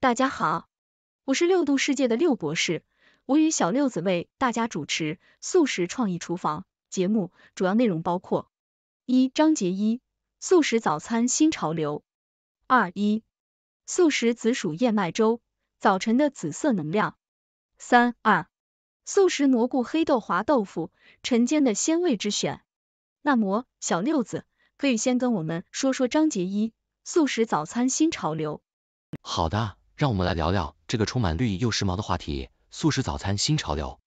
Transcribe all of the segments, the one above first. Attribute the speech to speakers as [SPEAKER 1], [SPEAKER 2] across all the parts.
[SPEAKER 1] 大家好，我是六度世界的六博士，我与小六子为大家主持《素食创意厨房》节目，主要内容包括一、章节一：素食早餐新潮流；二一、素食紫薯燕麦粥，早晨的紫色能量；三二、素食蘑菇黑豆滑豆腐，晨间的鲜味之选。那么，小六子可以先跟我们说说章节一：素食早餐新潮流。
[SPEAKER 2] 好的。让我们来聊聊这个充满绿意又时髦的话题——素食早餐新潮流。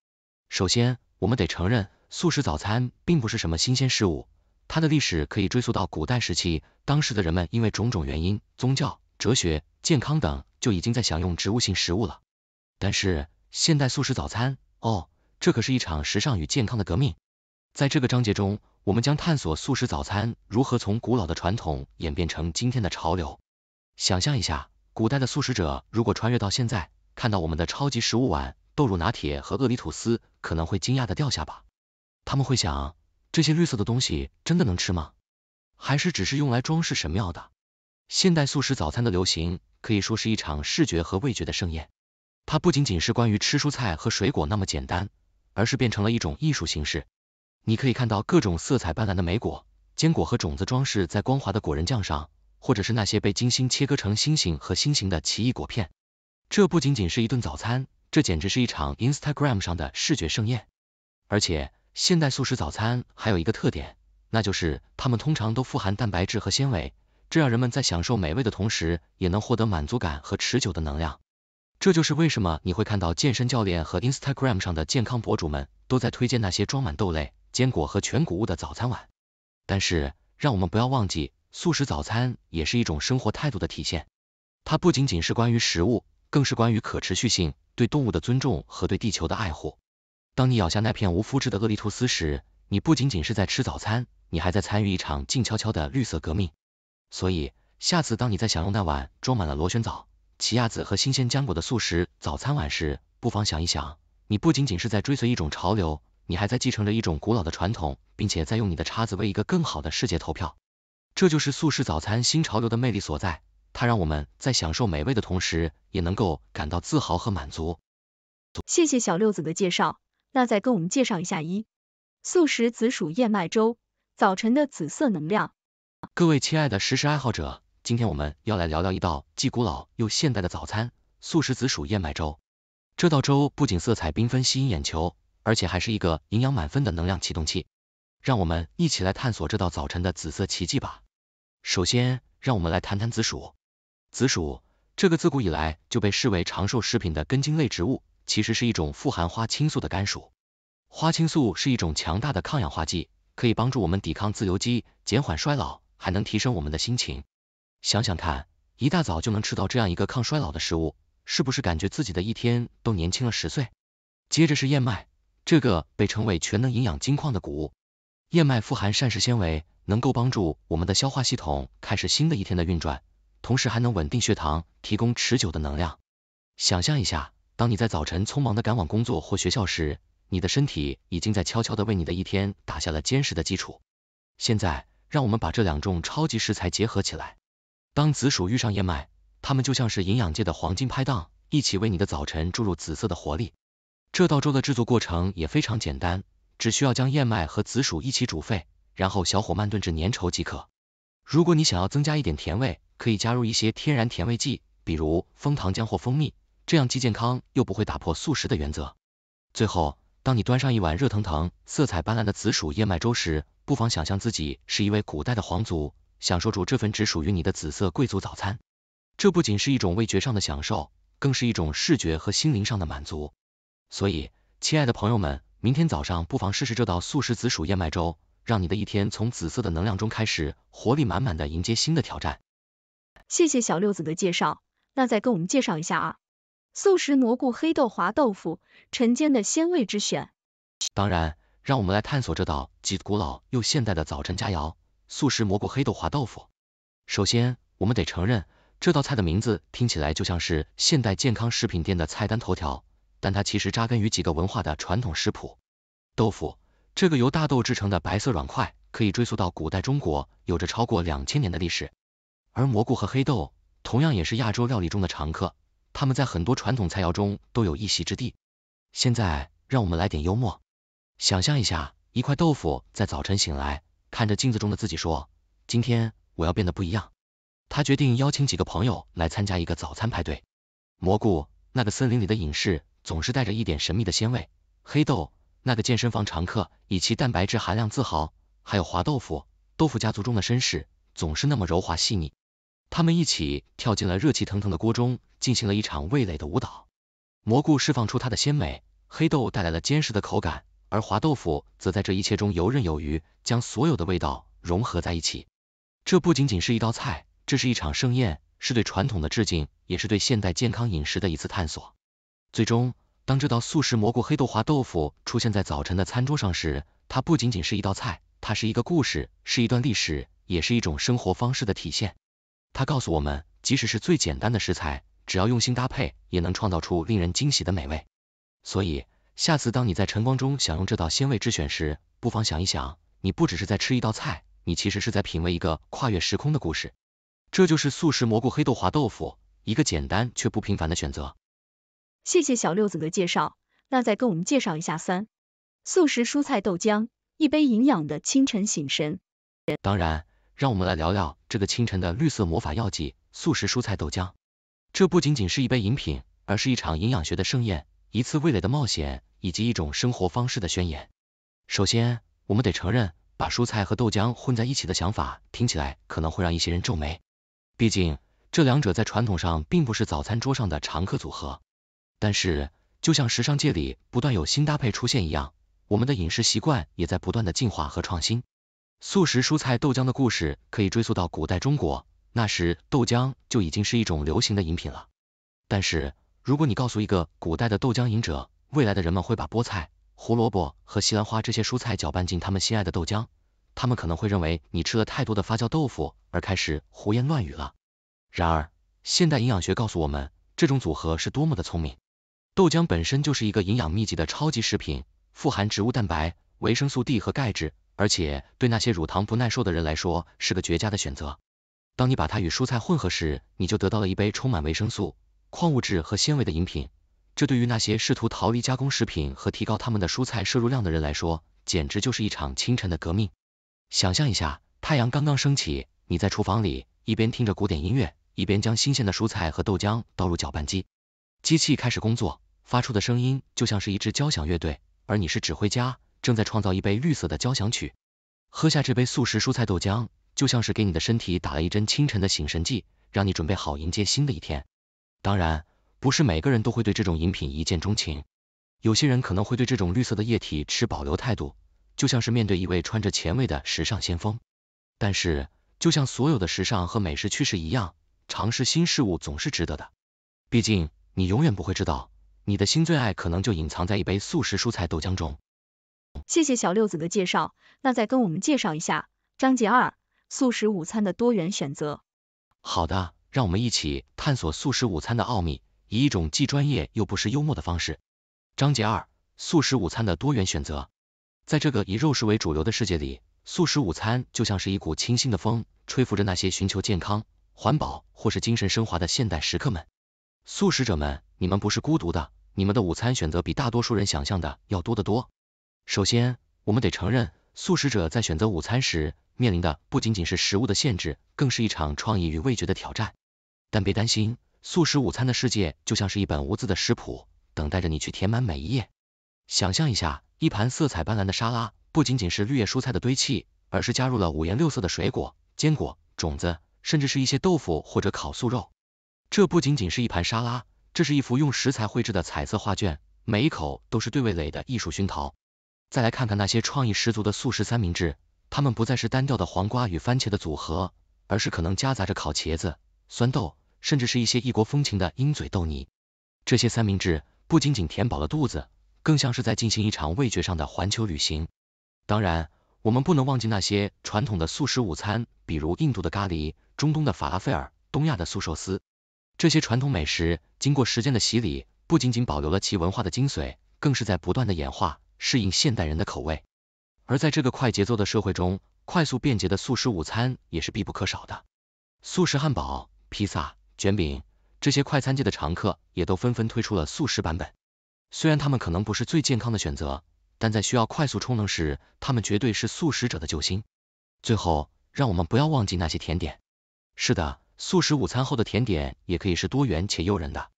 [SPEAKER 2] 首先，我们得承认，素食早餐并不是什么新鲜事物，它的历史可以追溯到古代时期，当时的人们因为种种原因，宗教、哲学、健康等，就已经在享用植物性食物了。但是，现代素食早餐，哦，这可是一场时尚与健康的革命。在这个章节中，我们将探索素食早餐如何从古老的传统演变成今天的潮流。想象一下，古代的素食者如果穿越到现在，看到我们的超级食物碗、豆乳拿铁和鳄梨吐司，可能会惊讶的掉下巴。他们会想，这些绿色的东西真的能吃吗？还是只是用来装饰神庙的？现代素食早餐的流行可以说是一场视觉和味觉的盛宴。它不仅仅是关于吃蔬菜和水果那么简单，而是变成了一种艺术形式。你可以看到各种色彩斑斓的莓果、坚果和种子装饰在光滑的果仁酱上。或者是那些被精心切割成星星和心形的奇异果片，这不仅仅是一顿早餐，这简直是一场 Instagram 上的视觉盛宴。而且，现代素食早餐还有一个特点，那就是它们通常都富含蛋白质和纤维，这让人们在享受美味的同时，也能获得满足感和持久的能量。这就是为什么你会看到健身教练和 Instagram 上的健康博主们都在推荐那些装满豆类、坚果和全谷物的早餐碗。但是，让我们不要忘记。素食早餐也是一种生活态度的体现，它不仅仅是关于食物，更是关于可持续性、对动物的尊重和对地球的爱护。当你咬下那片无麸质的鳄梨吐司时，你不仅仅是在吃早餐，你还在参与一场静悄悄的绿色革命。所以，下次当你在享用那碗装满了螺旋藻、奇亚籽和新鲜浆果的素食早餐碗时，不妨想一想，你不仅仅是在追随一种潮流，你还在继承着一种古老的传统，并且在用你的叉子为一个更好的世界投票。这就是素食早餐新潮流的魅力所在，它让我们在享受美味的同时，也能够感到自豪和满足。
[SPEAKER 1] 谢谢小六子的介绍，那再跟我们介绍一下一素食紫薯燕麦粥，早晨的紫色能量。
[SPEAKER 2] 各位亲爱的食食爱好者，今天我们要来聊聊一道既古老又现代的早餐——素食紫薯燕麦粥。这道粥不仅色彩缤纷吸引眼球，而且还是一个营养满分的能量启动器。让我们一起来探索这道早晨的紫色奇迹吧！首先，让我们来谈谈紫薯。紫薯这个自古以来就被视为长寿食品的根茎类植物，其实是一种富含花青素的甘薯。花青素是一种强大的抗氧化剂，可以帮助我们抵抗自由基，减缓衰老，还能提升我们的心情。想想看，一大早就能吃到这样一个抗衰老的食物，是不是感觉自己的一天都年轻了十岁？接着是燕麦，这个被称为全能营养金矿的谷物。燕麦富含膳食纤维，能够帮助我们的消化系统开始新的一天的运转，同时还能稳定血糖，提供持久的能量。想象一下，当你在早晨匆忙的赶往工作或学校时，你的身体已经在悄悄的为你的一天打下了坚实的基础。现在，让我们把这两种超级食材结合起来。当紫薯遇上燕麦，它们就像是营养界的黄金拍档，一起为你的早晨注入紫色的活力。这道粥的制作过程也非常简单。只需要将燕麦和紫薯一起煮沸，然后小火慢炖至粘稠即可。如果你想要增加一点甜味，可以加入一些天然甜味剂，比如枫糖浆或蜂蜜，这样既健康又不会打破素食的原则。最后，当你端上一碗热腾腾、色彩斑斓的紫薯燕麦粥时，不妨想象自己是一位古代的皇族，享受住这份只属于你的紫色贵族早餐。这不仅是一种味觉上的享受，更是一种视觉和心灵上的满足。所以，亲爱的朋友们。明天早上不妨试试这道素食紫薯燕麦粥，让你的一天从紫色的能量中开始，活力满满的迎接新的挑战。
[SPEAKER 1] 谢谢小六子的介绍，那再跟我们介绍一下啊，素食蘑菇黑豆滑豆腐，晨间的鲜味之选。
[SPEAKER 2] 当然，让我们来探索这道既古老又现代的早晨佳肴——素食蘑菇黑豆滑豆腐。首先，我们得承认，这道菜的名字听起来就像是现代健康食品店的菜单头条。但它其实扎根于几个文化的传统食谱。豆腐，这个由大豆制成的白色软块，可以追溯到古代中国，有着超过两千年的历史。而蘑菇和黑豆同样也是亚洲料理中的常客，它们在很多传统菜肴中都有一席之地。现在，让我们来点幽默。想象一下，一块豆腐在早晨醒来，看着镜子中的自己说：“今天我要变得不一样。”他决定邀请几个朋友来参加一个早餐派对。蘑菇，那个森林里的隐士。总是带着一点神秘的鲜味。黑豆，那个健身房常客，以其蛋白质含量自豪。还有滑豆腐，豆腐家族中的绅士，总是那么柔滑细腻。他们一起跳进了热气腾腾的锅中，进行了一场味蕾的舞蹈。蘑菇释放出它的鲜美，黑豆带来了坚实的口感，而滑豆腐则在这一切中游刃有余，将所有的味道融合在一起。这不仅仅是一道菜，这是一场盛宴，是对传统的致敬，也是对现代健康饮食的一次探索。最终，当这道素食蘑菇黑豆滑豆腐出现在早晨的餐桌上时，它不仅仅是一道菜，它是一个故事，是一段历史，也是一种生活方式的体现。它告诉我们，即使是最简单的食材，只要用心搭配，也能创造出令人惊喜的美味。所以，下次当你在晨光中享用这道鲜味之选时，不妨想一想，你不只是在吃一道菜，你其实是在品味一个跨越时空的故事。这就是素食蘑菇黑豆滑豆腐，一个简单却不平凡的选择。
[SPEAKER 1] 谢谢小六子的介绍，那再跟我们介绍一下三素食蔬菜豆浆，一杯营养的清晨醒神。
[SPEAKER 2] 当然，让我们来聊聊这个清晨的绿色魔法药剂素食蔬菜豆浆。这不仅仅是一杯饮品，而是一场营养学的盛宴，一次味蕾的冒险，以及一种生活方式的宣言。首先，我们得承认，把蔬菜和豆浆混在一起的想法听起来可能会让一些人皱眉，毕竟这两者在传统上并不是早餐桌上的常客组合。但是，就像时尚界里不断有新搭配出现一样，我们的饮食习惯也在不断的进化和创新。素食蔬菜豆浆的故事可以追溯到古代中国，那时豆浆就已经是一种流行的饮品了。但是，如果你告诉一个古代的豆浆饮者，未来的人们会把菠菜、胡萝卜和西兰花这些蔬菜搅拌进他们心爱的豆浆，他们可能会认为你吃了太多的发酵豆腐而开始胡言乱语了。然而，现代营养学告诉我们，这种组合是多么的聪明。豆浆本身就是一个营养密集的超级食品，富含植物蛋白、维生素 D 和钙质，而且对那些乳糖不耐受的人来说是个绝佳的选择。当你把它与蔬菜混合时，你就得到了一杯充满维生素、矿物质和纤维的饮品。这对于那些试图逃离加工食品和提高他们的蔬菜摄入量的人来说，简直就是一场清晨的革命。想象一下，太阳刚刚升起，你在厨房里一边听着古典音乐，一边将新鲜的蔬菜和豆浆倒入搅拌机。机器开始工作，发出的声音就像是一支交响乐队，而你是指挥家，正在创造一杯绿色的交响曲。喝下这杯素食蔬菜豆浆，就像是给你的身体打了一针清晨的醒神剂，让你准备好迎接新的一天。当然，不是每个人都会对这种饮品一见钟情，有些人可能会对这种绿色的液体持保留态度，就像是面对一位穿着前卫的时尚先锋。但是，就像所有的时尚和美食趋势一样，尝试新事物总是值得的，毕竟。你永远不会知道，你的新最爱可能就隐藏在一杯素食蔬菜豆浆中。
[SPEAKER 1] 谢谢小六子的介绍，那再跟我们介绍一下章节二：素食午餐的多元选择。
[SPEAKER 2] 好的，让我们一起探索素食午餐的奥秘，以一种既专业又不失幽默的方式。章节二：素食午餐的多元选择。在这个以肉食为主流的世界里，素食午餐就像是一股清新的风，吹拂着那些寻求健康、环保或是精神升华的现代食客们。素食者们，你们不是孤独的，你们的午餐选择比大多数人想象的要多得多。首先，我们得承认，素食者在选择午餐时面临的不仅仅是食物的限制，更是一场创意与味觉的挑战。但别担心，素食午餐的世界就像是一本无字的食谱，等待着你去填满每一页。想象一下，一盘色彩斑斓的沙拉，不仅仅是绿叶蔬菜的堆砌，而是加入了五颜六色的水果、坚果、种子，甚至是一些豆腐或者烤素肉。这不仅仅是一盘沙拉，这是一幅用食材绘制的彩色画卷，每一口都是对味蕾的艺术熏陶。再来看看那些创意十足的素食三明治，它们不再是单调的黄瓜与番茄的组合，而是可能夹杂着烤茄子、酸豆，甚至是一些异国风情的鹰嘴豆泥。这些三明治不仅仅填饱了肚子，更像是在进行一场味觉上的环球旅行。当然，我们不能忘记那些传统的素食午餐，比如印度的咖喱、中东的法拉菲尔、东亚的素寿司。这些传统美食经过时间的洗礼，不仅仅保留了其文化的精髓，更是在不断的演化，适应现代人的口味。而在这个快节奏的社会中，快速便捷的素食午餐也是必不可少的。素食汉堡、披萨、卷饼这些快餐界的常客也都纷纷推出了素食版本。虽然它们可能不是最健康的选择，但在需要快速充能时，它们绝对是素食者的救星。最后，让我们不要忘记那些甜点。是的。素食午餐后的甜点也可以是多元且诱人的，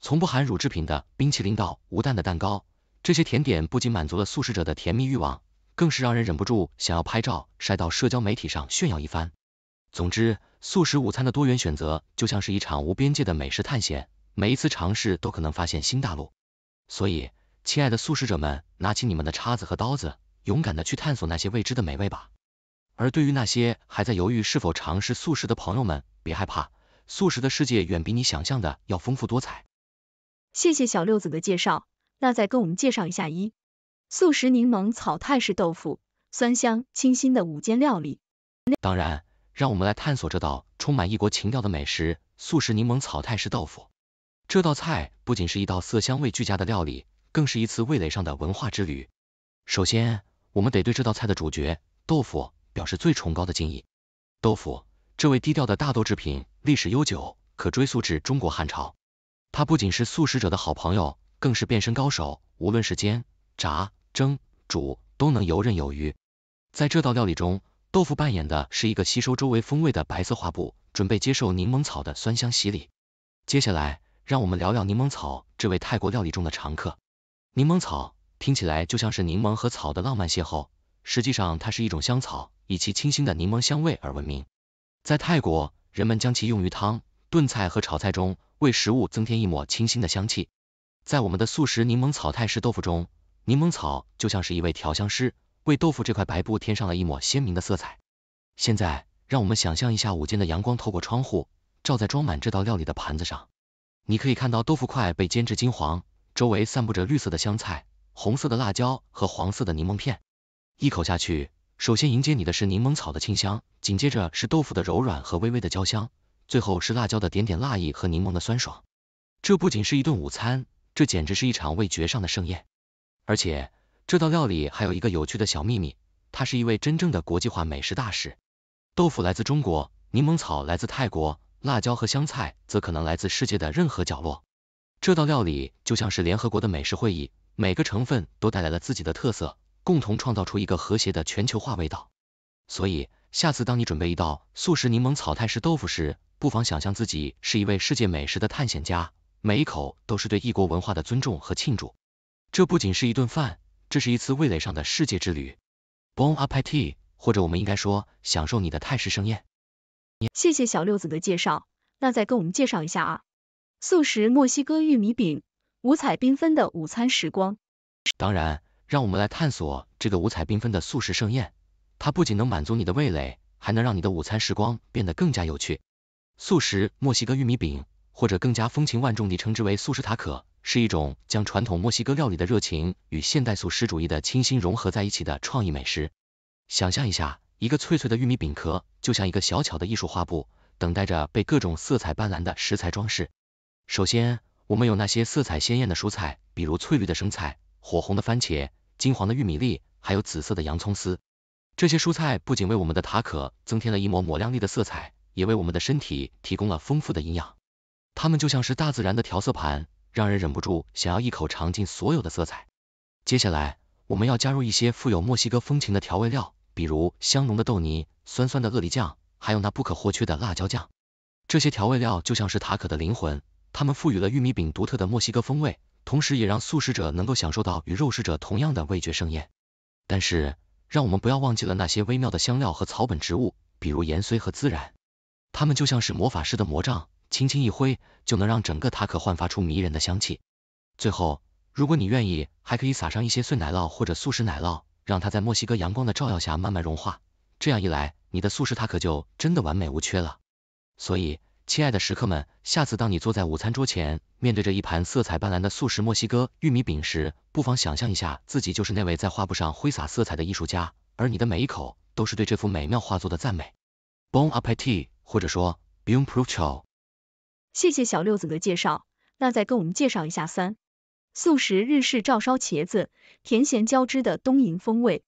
[SPEAKER 2] 从不含乳制品的冰淇淋到无蛋的蛋糕，这些甜点不仅满足了素食者的甜蜜欲望，更是让人忍不住想要拍照晒到社交媒体上炫耀一番。总之，素食午餐的多元选择就像是一场无边界的美食探险，每一次尝试都可能发现新大陆。所以，亲爱的素食者们，拿起你们的叉子和刀子，勇敢的去探索那些未知的美味吧。而对于那些还在犹豫是否尝试素食的朋友们，别害怕，素食的世界远比你想象的要丰富多彩。
[SPEAKER 1] 谢谢小六子的介绍，那再跟我们介绍一下一素食柠檬草泰式豆腐，酸香清新的午间料理。
[SPEAKER 2] 当然，让我们来探索这道充满异国情调的美食素食柠檬草泰式豆腐。这道菜不仅是一道色香味俱佳的料理，更是一次味蕾上的文化之旅。首先，我们得对这道菜的主角豆腐。表示最崇高的敬意。豆腐，这位低调的大豆制品历史悠久，可追溯至中国汉朝。它不仅是素食者的好朋友，更是变身高手，无论是煎、炸、蒸、煮都能游刃有余。在这道料理中，豆腐扮演的是一个吸收周围风味的白色画布，准备接受柠檬草的酸香洗礼。接下来，让我们聊聊柠檬草这位泰国料理中的常客。柠檬草，听起来就像是柠檬和草的浪漫邂逅。实际上，它是一种香草，以其清新的柠檬香味而闻名。在泰国，人们将其用于汤、炖菜和炒菜中，为食物增添一抹清新的香气。在我们的素食柠檬草泰式豆腐中，柠檬草就像是一位调香师，为豆腐这块白布添上了一抹鲜明的色彩。现在，让我们想象一下午间的阳光透过窗户，照在装满这道料理的盘子上。你可以看到豆腐块被煎至金黄，周围散布着绿色的香菜、红色的辣椒和黄色的柠檬片。一口下去，首先迎接你的是柠檬草的清香，紧接着是豆腐的柔软和微微的焦香，最后是辣椒的点点辣意和柠檬的酸爽。这不仅是一顿午餐，这简直是一场味觉上的盛宴。而且这道料理还有一个有趣的小秘密，它是一位真正的国际化美食大使。豆腐来自中国，柠檬草来自泰国，辣椒和香菜则可能来自世界的任何角落。这道料理就像是联合国的美食会议，每个成分都带来了自己的特色。共同创造出一个和谐的全球化味道。所以，下次当你准备一道素食柠檬草泰式豆腐时，不妨想象自己是一位世界美食的探险家，每一口都是对异国文化的尊重和庆祝。这不仅是一顿饭，这是一次味蕾上的世界之旅。Bon appetit，或者我们应该说，享受你的泰式盛宴。
[SPEAKER 1] 谢谢小六子的介绍，那再跟我们介绍一下啊，素食墨西哥玉米饼，五彩缤纷的午餐时光。
[SPEAKER 2] 当然。让我们来探索这个五彩缤纷的素食盛宴，它不仅能满足你的味蕾，还能让你的午餐时光变得更加有趣。素食墨西哥玉米饼，或者更加风情万种地称之为素食塔可，是一种将传统墨西哥料理的热情与现代素食主义的清新融合在一起的创意美食。想象一下，一个脆脆的玉米饼壳，就像一个小巧的艺术画布，等待着被各种色彩斑斓的食材装饰。首先，我们有那些色彩鲜艳的蔬菜，比如翠绿的生菜。火红的番茄、金黄的玉米粒，还有紫色的洋葱丝，这些蔬菜不仅为我们的塔可增添了一抹抹亮丽的色彩，也为我们的身体提供了丰富的营养。它们就像是大自然的调色盘，让人忍不住想要一口尝尽所有的色彩。接下来，我们要加入一些富有墨西哥风情的调味料，比如香浓的豆泥、酸酸的鳄梨酱，还有那不可或缺的辣椒酱。这些调味料就像是塔可的灵魂，它们赋予了玉米饼独特的墨西哥风味。同时，也让素食者能够享受到与肉食者同样的味觉盛宴。但是，让我们不要忘记了那些微妙的香料和草本植物，比如盐酥和孜然，它们就像是魔法师的魔杖，轻轻一挥就能让整个塔可焕发出迷人的香气。最后，如果你愿意，还可以撒上一些碎奶酪或者素食奶酪，让它在墨西哥阳光的照耀下慢慢融化。这样一来，你的素食塔可就真的完美无缺了。所以，亲爱的食客们，下次当你坐在午餐桌前，面对着一盘色彩斑斓的素食墨西哥玉米饼时，不妨想象一下自己就是那位在画布上挥洒色彩的艺术家，而你的每一口都是对这幅美妙画作的赞美。Bon a p p e t i t 或者说 b u n provecho。
[SPEAKER 1] 谢谢小六子的介绍，那再跟我们介绍一下三素食日式照烧茄子，甜咸交织的东瀛风味。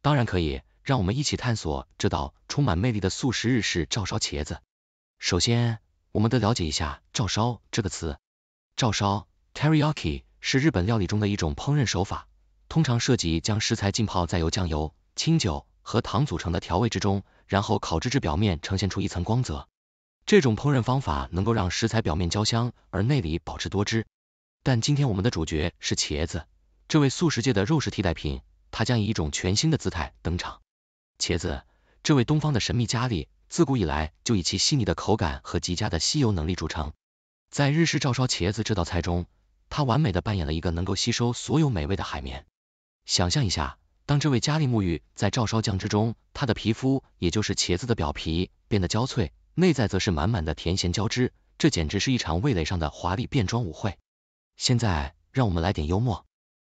[SPEAKER 2] 当然可以，让我们一起探索这道充满魅力的素食日式照烧茄子。首先，我们得了解一下照烧这个词。照烧 （Teriyaki） 是日本料理中的一种烹饪手法，通常涉及将食材浸泡在由酱油、清酒和糖组成的调味汁中，然后烤制至表面呈现出一层光泽。这种烹饪方法能够让食材表面焦香，而内里保持多汁。但今天我们的主角是茄子，这位素食界的肉食替代品，它将以一种全新的姿态登场。茄子，这位东方的神秘佳丽。自古以来就以其细腻的口感和极佳的吸油能力著称，在日式照烧茄子这道菜中，它完美的扮演了一个能够吸收所有美味的海绵。想象一下，当这位佳丽沐浴在照烧酱汁中，她的皮肤也就是茄子的表皮变得焦脆，内在则是满满的甜咸交织，这简直是一场味蕾上的华丽变装舞会。现在，让我们来点幽默，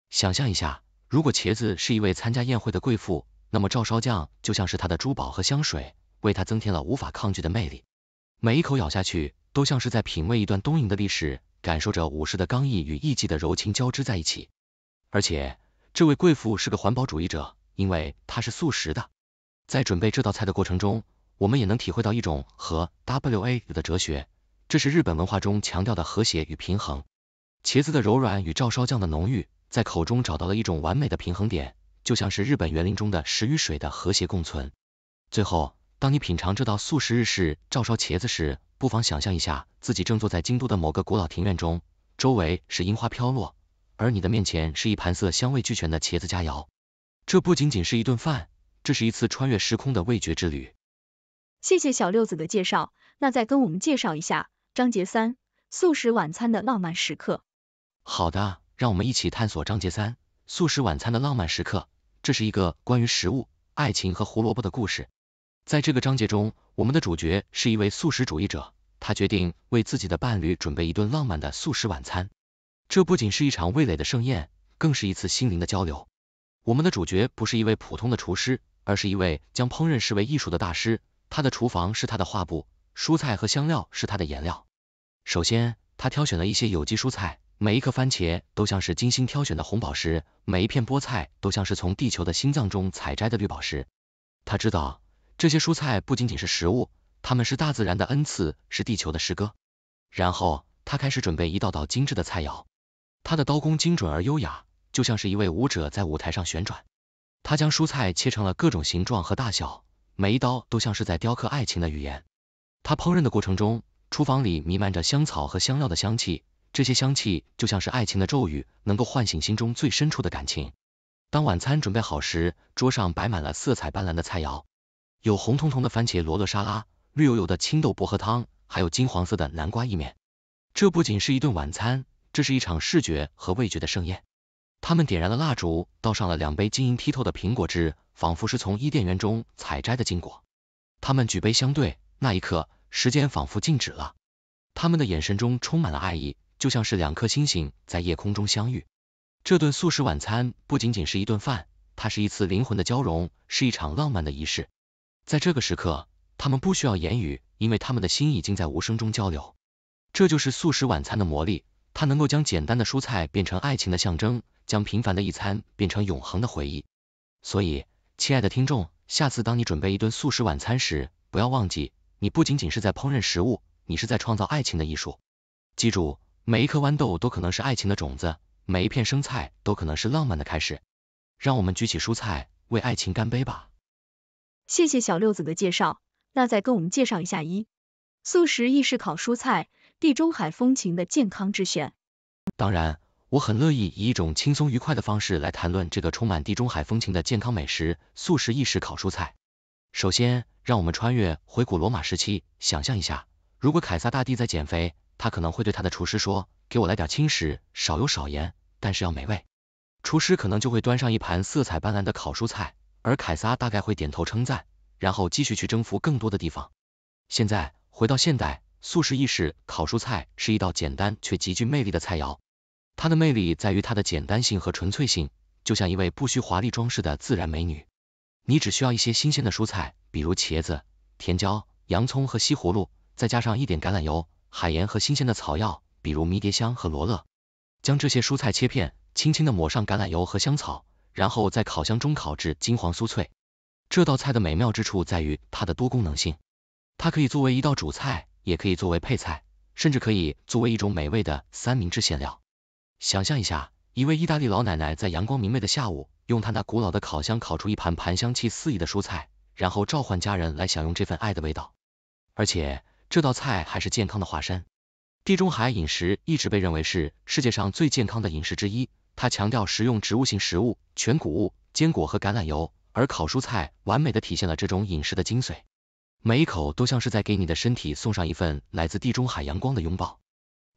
[SPEAKER 2] 想象一下，如果茄子是一位参加宴会的贵妇，那么照烧酱就像是她的珠宝和香水。为他增添了无法抗拒的魅力，每一口咬下去都像是在品味一段东瀛的历史，感受着武士的刚毅与艺妓的柔情交织在一起。而且，这位贵妇是个环保主义者，因为她是素食的。在准备这道菜的过程中，我们也能体会到一种和 W A 的哲学，这是日本文化中强调的和谐与平衡。茄子的柔软与照烧酱的浓郁在口中找到了一种完美的平衡点，就像是日本园林中的石与水的和谐共存。最后。当你品尝这道素食日式照烧茄子时，不妨想象一下自己正坐在京都的某个古老庭院中，周围是樱花飘落，而你的面前是一盘色香味俱全的茄子佳肴。这不仅仅是一顿饭，这是一次穿越时空的味觉之旅。
[SPEAKER 1] 谢谢小六子的介绍，那再跟我们介绍一下章节三素食晚餐的浪漫时刻。
[SPEAKER 2] 好的，让我们一起探索章节三素食晚餐的浪漫时刻。这是一个关于食物、爱情和胡萝卜的故事。在这个章节中，我们的主角是一位素食主义者，他决定为自己的伴侣准备一顿浪漫的素食晚餐。这不仅是一场味蕾的盛宴，更是一次心灵的交流。我们的主角不是一位普通的厨师，而是一位将烹饪视为艺术的大师。他的厨房是他的画布，蔬菜和香料是他的颜料。首先，他挑选了一些有机蔬菜，每一颗番茄都像是精心挑选的红宝石，每一片菠菜都像是从地球的心脏中采摘的绿宝石。他知道。这些蔬菜不仅仅是食物，它们是大自然的恩赐，是地球的诗歌。然后他开始准备一道道精致的菜肴，他的刀工精准而优雅，就像是一位舞者在舞台上旋转。他将蔬菜切成了各种形状和大小，每一刀都像是在雕刻爱情的语言。他烹饪的过程中，厨房里弥漫着香草和香料的香气，这些香气就像是爱情的咒语，能够唤醒心中最深处的感情。当晚餐准备好时，桌上摆满了色彩斑斓的菜肴。有红彤彤的番茄罗勒沙拉，绿油油的青豆薄荷汤，还有金黄色的南瓜意面。这不仅是一顿晚餐，这是一场视觉和味觉的盛宴。他们点燃了蜡烛，倒上了两杯晶莹剔透的苹果汁，仿佛是从伊甸园中采摘的金果。他们举杯相对，那一刻，时间仿佛静止了。他们的眼神中充满了爱意，就像是两颗星星在夜空中相遇。这顿素食晚餐不仅仅是一顿饭，它是一次灵魂的交融，是一场浪漫的仪式。在这个时刻，他们不需要言语，因为他们的心已经在无声中交流。这就是素食晚餐的魔力，它能够将简单的蔬菜变成爱情的象征，将平凡的一餐变成永恒的回忆。所以，亲爱的听众，下次当你准备一顿素食晚餐时，不要忘记，你不仅仅是在烹饪食物，你是在创造爱情的艺术。记住，每一颗豌豆都可能是爱情的种子，每一片生菜都可能是浪漫的开始。让我们举起蔬菜，为爱情干杯吧！
[SPEAKER 1] 谢谢小六子的介绍，那再跟我们介绍一下一素食意式烤蔬菜，地中海风情的健康之选。
[SPEAKER 2] 当然，我很乐意以一种轻松愉快的方式来谈论这个充满地中海风情的健康美食——素食意式烤蔬菜。首先，让我们穿越回古罗马时期，想象一下，如果凯撒大帝在减肥，他可能会对他的厨师说：“给我来点轻食，少油少盐，但是要美味。”厨师可能就会端上一盘色彩斑斓的烤蔬菜。而凯撒大概会点头称赞，然后继续去征服更多的地方。现在回到现代，素食意式烤蔬菜是一道简单却极具魅力的菜肴。它的魅力在于它的简单性和纯粹性，就像一位不需华丽装饰的自然美女。你只需要一些新鲜的蔬菜，比如茄子、甜椒、洋葱和西葫芦，再加上一点橄榄油、海盐和新鲜的草药，比如迷迭香和罗勒。将这些蔬菜切片，轻轻的抹上橄榄油和香草。然后在烤箱中烤至金黄酥脆。这道菜的美妙之处在于它的多功能性，它可以作为一道主菜，也可以作为配菜，甚至可以作为一种美味的三明治馅料。想象一下，一位意大利老奶奶在阳光明媚的下午，用她那古老的烤箱烤出一盘盘香气四溢的蔬菜，然后召唤家人来享用这份爱的味道。而且这道菜还是健康的化身。地中海饮食一直被认为是世界上最健康的饮食之一。他强调食用植物性食物、全谷物、坚果和橄榄油，而烤蔬菜完美的体现了这种饮食的精髓，每一口都像是在给你的身体送上一份来自地中海阳光的拥抱。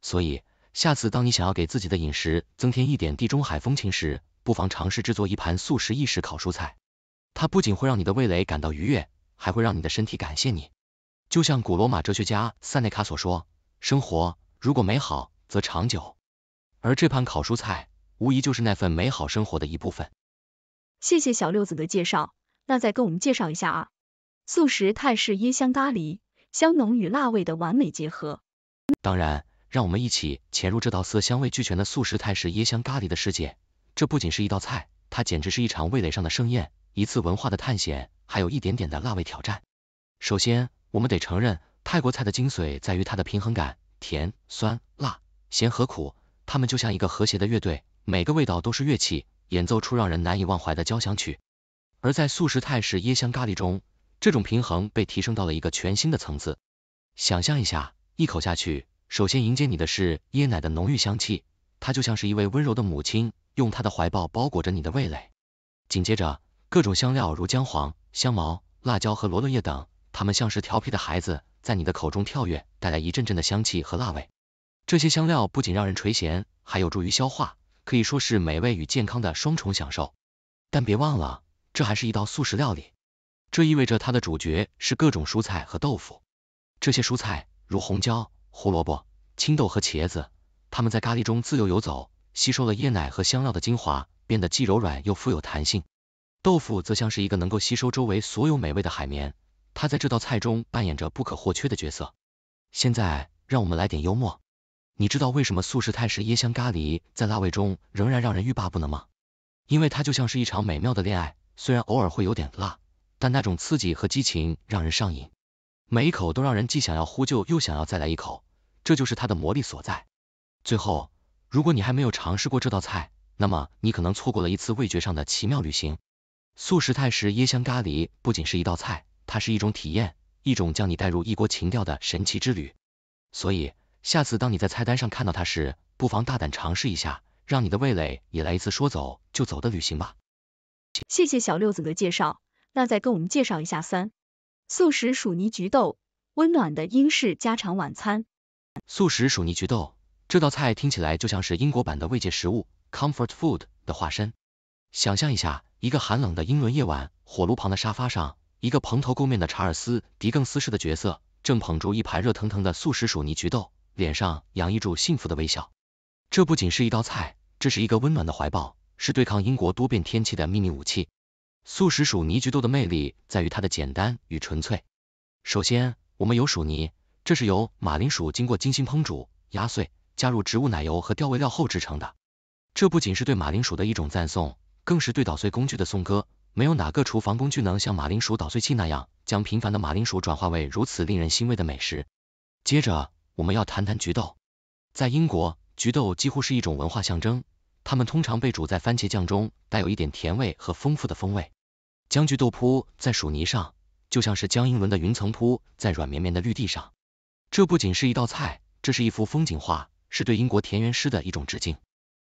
[SPEAKER 2] 所以，下次当你想要给自己的饮食增添一点地中海风情时，不妨尝试制作一盘素食意式烤蔬菜，它不仅会让你的味蕾感到愉悦，还会让你的身体感谢你。就像古罗马哲学家塞内卡所说：“生活如果美好，则长久。”而这盘烤蔬菜。无疑就是那份美好生活的一部分。
[SPEAKER 1] 谢谢小六子的介绍，那再跟我们介绍一下啊，素食泰式椰香咖喱，香浓与辣味的完美结合。
[SPEAKER 2] 当然，让我们一起潜入这道色香味俱全的素食泰式椰香咖喱的世界。这不仅是一道菜，它简直是一场味蕾上的盛宴，一次文化的探险，还有一点点的辣味挑战。首先，我们得承认，泰国菜的精髓在于它的平衡感，甜、酸、辣、咸和苦，它们就像一个和谐的乐队。每个味道都是乐器演奏出让人难以忘怀的交响曲，而在素食泰式椰香咖喱中，这种平衡被提升到了一个全新的层次。想象一下，一口下去，首先迎接你的是椰奶的浓郁香气，它就像是一位温柔的母亲，用她的怀抱包裹着你的味蕾。紧接着，各种香料如姜黄、香茅、辣椒和罗勒叶等，它们像是调皮的孩子，在你的口中跳跃，带来一阵阵的香气和辣味。这些香料不仅让人垂涎，还有助于消化。可以说是美味与健康的双重享受，但别忘了，这还是一道素食料理。这意味着它的主角是各种蔬菜和豆腐。这些蔬菜如红椒、胡萝卜、青豆和茄子，它们在咖喱中自由游走，吸收了椰奶和香料的精华，变得既柔软又富有弹性。豆腐则像是一个能够吸收周围所有美味的海绵，它在这道菜中扮演着不可或缺的角色。现在，让我们来点幽默。你知道为什么素食泰式椰香咖喱在辣味中仍然让人欲罢不能吗？因为它就像是一场美妙的恋爱，虽然偶尔会有点辣，但那种刺激和激情让人上瘾，每一口都让人既想要呼救又想要再来一口，这就是它的魔力所在。最后，如果你还没有尝试过这道菜，那么你可能错过了一次味觉上的奇妙旅行。素食泰式椰香咖喱不仅是一道菜，它是一种体验，一种将你带入异国情调的神奇之旅。所以。下次当你在菜单上看到它时，不妨大胆尝试一下，让你的味蕾也来一次说走就走的旅行吧。
[SPEAKER 1] 谢谢小六子的介绍，那再跟我们介绍一下三素食鼠泥焗豆，温暖的英式家常晚餐。
[SPEAKER 2] 素食鼠泥焗豆这道菜听起来就像是英国版的慰藉食物 （comfort food） 的化身。想象一下，一个寒冷的英伦夜晚，火炉旁的沙发上，一个蓬头垢面的查尔斯狄更斯式的角色，正捧住一盘热腾腾的素食鼠泥焗豆。脸上洋溢住幸福的微笑。这不仅是一道菜，这是一个温暖的怀抱，是对抗英国多变天气的秘密武器。素食薯泥焗豆的魅力在于它的简单与纯粹。首先，我们有薯泥，这是由马铃薯经过精心烹煮、压碎，加入植物奶油和调味料后制成的。这不仅是对马铃薯的一种赞颂，更是对捣碎工具的颂歌。没有哪个厨房工具能像马铃薯捣碎器那样，将平凡的马铃薯转化为如此令人欣慰的美食。接着。我们要谈谈菊豆。在英国，菊豆几乎是一种文化象征，它们通常被煮在番茄酱中，带有一点甜味和丰富的风味。将菊豆铺在薯泥上，就像是将英伦的云层铺在软绵绵的绿地上。这不仅是一道菜，这是一幅风景画，是对英国田园诗的一种致敬。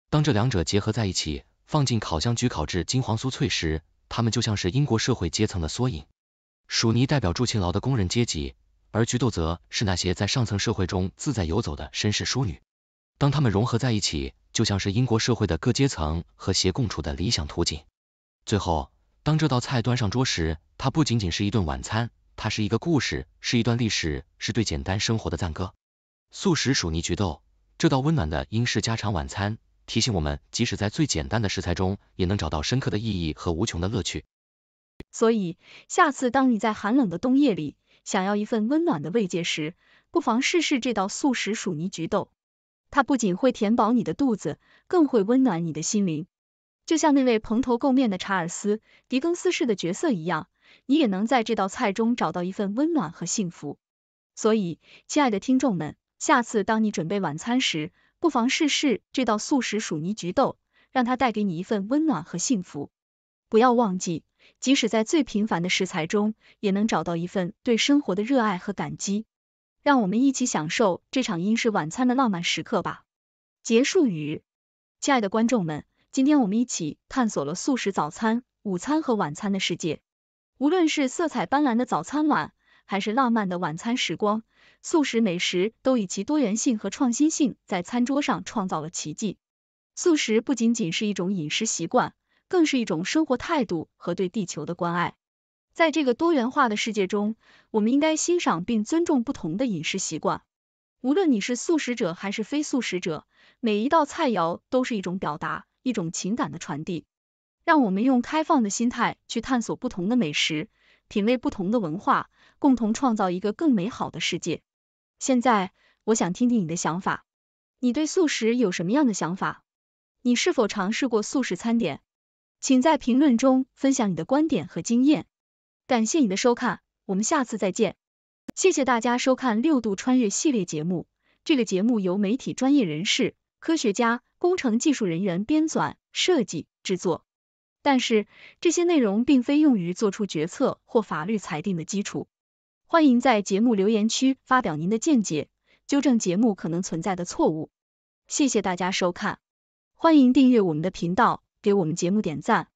[SPEAKER 2] 当这两者结合在一起，放进烤箱焗烤至金黄酥脆时，它们就像是英国社会阶层的缩影。薯泥代表住勤劳的工人阶级。而菊豆则是那些在上层社会中自在游走的绅士淑女，当他们融合在一起，就像是英国社会的各阶层和谐共处的理想图景。最后，当这道菜端上桌时，它不仅仅是一顿晚餐，它是一个故事，是一段历史，是对简单生活的赞歌。素食薯泥焗豆，这道温暖的英式家常晚餐，提醒我们，即使在最简单的食材中，也能找到深刻的意义和无穷的乐趣。
[SPEAKER 1] 所以，下次当你在寒冷的冬夜里，想要一份温暖的慰藉时，不妨试试这道素食薯泥焗豆。它不仅会填饱你的肚子，更会温暖你的心灵。就像那位蓬头垢面的查尔斯·狄更斯式的角色一样，你也能在这道菜中找到一份温暖和幸福。所以，亲爱的听众们，下次当你准备晚餐时，不妨试试这道素食薯泥焗豆，让它带给你一份温暖和幸福。不要忘记。即使在最平凡的食材中，也能找到一份对生活的热爱和感激。让我们一起享受这场英式晚餐的浪漫时刻吧。结束语：亲爱的观众们，今天我们一起探索了素食早餐、午餐和晚餐的世界。无论是色彩斑斓的早餐碗，还是浪漫的晚餐时光，素食美食都以其多元性和创新性，在餐桌上创造了奇迹。素食不仅仅是一种饮食习惯。更是一种生活态度和对地球的关爱。在这个多元化的世界中，我们应该欣赏并尊重不同的饮食习惯。无论你是素食者还是非素食者，每一道菜肴都是一种表达，一种情感的传递。让我们用开放的心态去探索不同的美食，品味不同的文化，共同创造一个更美好的世界。现在，我想听听你的想法，你对素食有什么样的想法？你是否尝试过素食餐点？请在评论中分享你的观点和经验。感谢你的收看，我们下次再见。谢谢大家收看六度穿越系列节目。这个节目由媒体专业人士、科学家、工程技术人员编纂、设计、制作。但是这些内容并非用于做出决策或法律裁定的基础。欢迎在节目留言区发表您的见解，纠正节目可能存在的错误。谢谢大家收看，欢迎订阅我们的频道。给我们节目点赞。